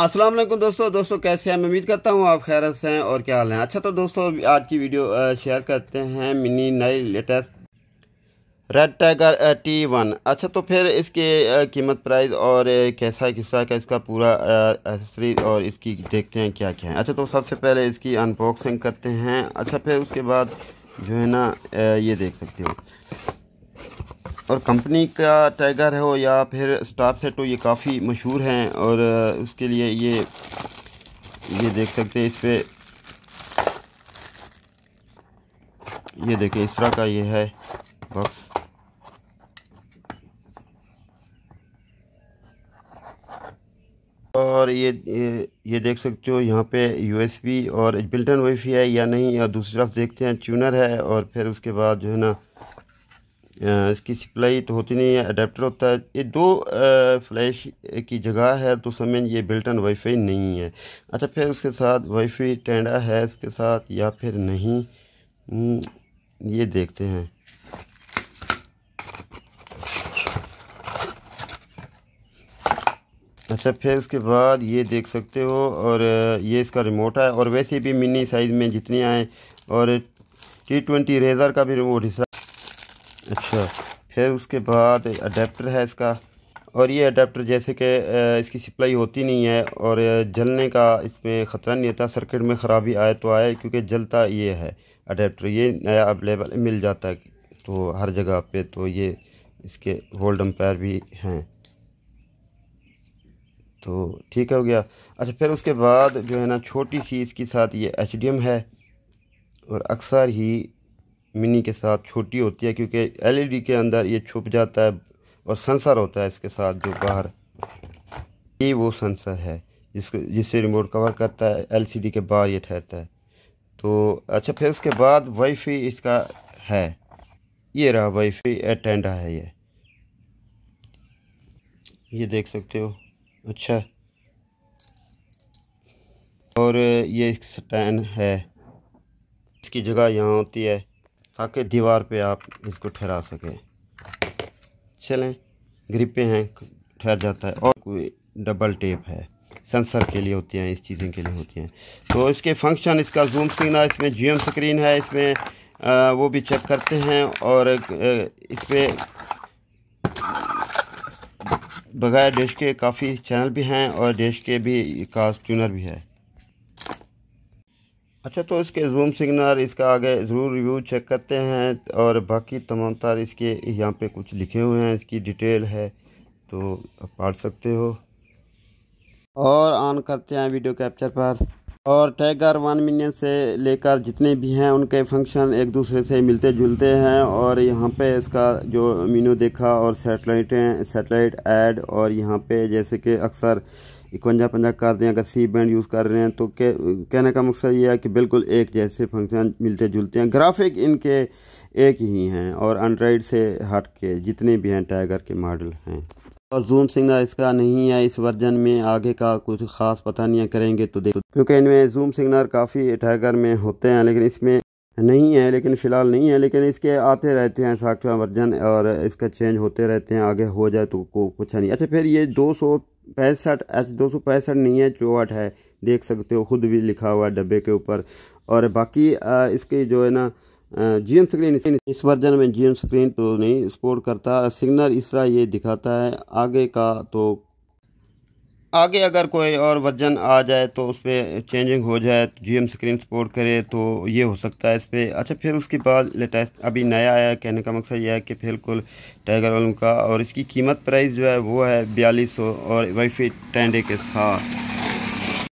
अस्सलाम वालेकुम दोस्तों दोस्तों कैसे हैं मैं उम्मीद करता हूँ आप खैरत से हैं और क्या हाल हैं अच्छा तो दोस्तों आज की वीडियो शेयर करते हैं मिनी नई latest Red Tiger T one अच्छा तो फिर इसके कीमत प्राइस और कैसा किस्सा का इसका पूरा एसेसरी और इसकी देखते हैं क्या क्या है अच्छा तो सबसे पहले इसकी अनबॉक्सिंग करते हैं अच्छा फिर उसके बाद जो है ना ये देख सकते हो और कंपनी का टाइगर हो या फिर स्टार सेट हो ये काफ़ी मशहूर हैं और उसके लिए ये ये देख सकते हैं इस पर ये देखें इस तरह का ये है बॉक्स और ये ये देख सकते हो यहाँ पे यूएसबी और बिल्टन वाईफाई है या नहीं या दूसरी तरफ देखते हैं ट्यूनर है और फिर उसके बाद जो है ना इसकी सप्लाई तो होती नहीं है अडेप्टर होता है ये दो फ्लैश की जगह है तो समझ ये बिल्टन वाईफाई नहीं है अच्छा फिर उसके साथ वाईफाई टेंडा है इसके साथ या फिर नहीं हम्म, ये देखते हैं अच्छा फिर उसके बाद ये देख सकते हो और ये इसका रिमोट है और वैसे भी मिनी साइज़ में जितने आए और टी ट्वेंटी रेज़र का भी रिमोट हिस्सा अच्छा फिर उसके बाद अडेप्टर है इसका और ये अडेप्टर जैसे कि इसकी सप्लाई होती नहीं है और जलने का इसमें ख़तरा नहीं होता सर्किट में ख़राबी आए तो आए क्योंकि जलता ये है अडेप्टर ये नया अवेलेबल मिल जाता है तो हर जगह पे तो ये इसके होल्ड अम्पायर भी हैं तो ठीक हो गया अच्छा फिर उसके बाद जो है ना छोटी सी इसके साथ ये एच है और अक्सर ही मिनी के साथ छोटी होती है क्योंकि एलईडी के अंदर ये छुप जाता है और सेंसर होता है इसके साथ जो बाहर ये वो सेंसर है जिसको जिससे रिमोट कवर करता है एलसीडी के बाहर ये ठहरता है तो अच्छा फिर उसके बाद वाईफाई इसका है ये रहा वाईफाई एटेंडा है ये ये देख सकते हो अच्छा और ये स्टैंड है इसकी जगह यहाँ होती है ताकि दीवार पे आप इसको ठहरा सकें चलें ग्रिपें हैं ठहर जाता है और कोई डबल टेप है सेंसर के लिए होती हैं इस चीज़ें के लिए होती हैं तो इसके फंक्शन इसका जूम सिग्नल इसमें जी स्क्रीन है इसमें आ, वो भी चेक करते हैं और इस पर बगैर डिश के काफ़ी चैनल भी हैं और डिश के भी कास्ट ट्यूनर भी है अच्छा तो इसके जूम सिग्नल इसका आगे ज़रूर रिव्यू चेक करते हैं और बाकी तमाम तार इसके यहाँ पे कुछ लिखे हुए हैं इसकी डिटेल है तो आप पढ़ सकते हो और ऑन करते हैं वीडियो कैप्चर पर और टैगर वन मिनियन से लेकर जितने भी हैं उनके फंक्शन एक दूसरे से मिलते जुलते हैं और यहाँ पे इसका जो मीनू देखा और सैटेलाइटें सेटेलाइट ऐड और यहाँ पे जैसे कि अक्सर इकवंजा पंजा कर दें अगर सी बैंड यूज़ कर रहे हैं तो कहने का मकसद ये है कि बिल्कुल एक जैसे फंक्शन मिलते जुलते हैं ग्राफिक इनके एक ही हैं और एंड्राइड से हट के जितने भी हैं टाइगर के मॉडल हैं और जूम सिग्नल इसका नहीं है इस वर्जन में आगे का कुछ ख़ास पता नहीं करेंगे तो देख क्योंकि इनमें जूम सिग्नल काफ़ी टाइगर में होते हैं लेकिन इसमें नहीं है लेकिन फ़िलहाल नहीं है लेकिन इसके आते रहते हैं साठवा वर्जन और इसका चेंज होते रहते हैं आगे हो जाए तो कुछ नहीं अच्छा फिर ये दो सौ पैंसठ एच दो सौ पैंसठ नहीं है चौहठ है देख सकते हो खुद भी लिखा हुआ है डब्बे के ऊपर और बाकी इसकी जो है ना जी एम स्क्रीन इस वर्जन में जी एम स्क्रीन तो नहीं सपोर्ट करता सिग्नल इस तरह ये दिखाता है आगे का तो आगे अगर कोई और वर्जन आ जाए तो उस पर चेंजिंग हो जाए तो जी स्क्रीन सपोर्ट करे तो ये हो सकता है इस पर अच्छा फिर उसके बाद लेटेस्ट अभी नया आया कहने का मकसद यह है कि बिल्कुल टाइगर वालों का और इसकी कीमत प्राइस जो है वो है बयालीस सौ और वाईफाई टेंडे के साथ